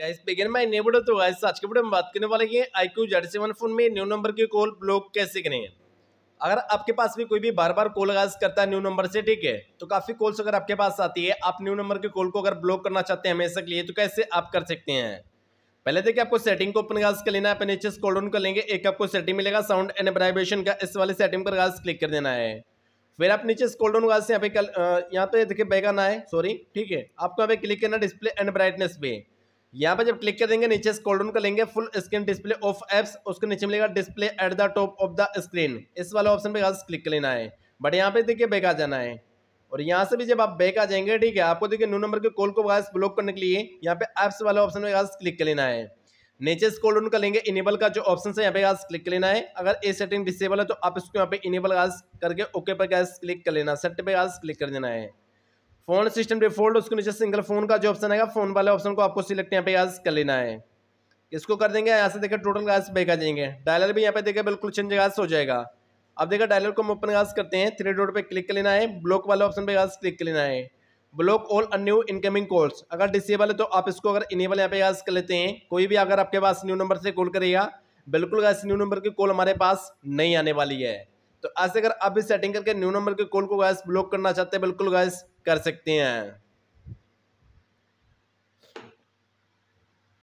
guys begin my new तो guys आज के वीडियो में बात करने वाले हैं आईक्यू जेड सेवन फोन में न्यू नंबर की कॉल ब्लॉक कैसे करें अगर आपके पास भी कोई भी बार बार कॉल गाइस करता है न्यू नंबर से ठीक है तो काफ़ी कॉल्स अगर आपके पास आती है आप न्यू नंबर के कॉल को अगर ब्लॉक करना चाहते हैं हमेशा के लिए तो कैसे आप कर सकते हैं पहले देखिए आपको सेटिंग को ओपन गाइस कर लेना है नीचे स्क्रॉल डाउन कर लेंगे एक आपको सेटिंग मिलेगा साउंड एंड वाइब्रेशन का इस वाले सेटिंग पर गाइस क्लिक कर देना है फिर आप नीचे स्क्रॉल डाउन गाइस यहाँ पे कल यहाँ पे देखिए बैगाना है सॉरी ठीक है आपको यहाँ पे क्लिक करना डिस्प्ले एंड ब्राइटनेस पे यहाँ पर जब क्लिक कर देंगे नीचे स्क्रॉल डाउन कर लेंगे full screen display of apps उसके नीचे मिलेगा display at the top of the screen इस वाले ऑप्शन पे क्लिक कर लेना है बट यहाँ पे देखिए बैक आ जाना है और यहाँ से भी जब आप बैक आ जाएंगे ठीक है आपको देखिए न्यू नंबर के कॉल को गैस ब्लॉक करने के लिए यहाँ पे एप्स वाले ऑप्शन पे गैस क्लिक कर लेना है नीचे स्क्रॉल डाउन कर लेंगे इनेबल का जो ऑप्शन है यहाँ पे गैस क्लिक कर लेना है अगर ए सेटिंग डिसेबल है तो आप इसको यहाँ पे इनेबल गाज करके ओके पर गैस क्लिक कर लेना सेट पे गाज क्लिक कर देना है फोन सिस्टम डिफॉल्ट उसके नीचे सिंगल फोन का जो ऑप्शन आएगा फोन वाले ऑप्शन को आपको सिलेक्ट यहाँ पे आज कर लेना है इसको कर देंगे यहाँ से देखिए टोटल गाज बेका जाएंगे डायलर भी यहाँ पे देखिए बिल्कुल चेंज गाज हो जाएगा अब देखा डायलर को हम ओपन गाज करते हैं थ्री डॉट पे क्लिक कर लेना है ब्लॉक वाले ऑप्शन पे गाज क्लिक कर लेना है block all new incoming calls अगर डिसेबल है तो आप इसको अगर इनेबल यहाँ पे याद कर लेते हैं कोई भी अगर आपके पास न्यू नंबर से कॉल करेगा बिल्कुल गाइस न्यू नंबर की कॉल हमारे पास नहीं आने वाली है तो ऐसे अगर आप इस सेटिंग करके न्यू नंबर के कॉल को गैस ब्लॉक करना चाहते हैं बिल्कुल गैस कर सकते हैं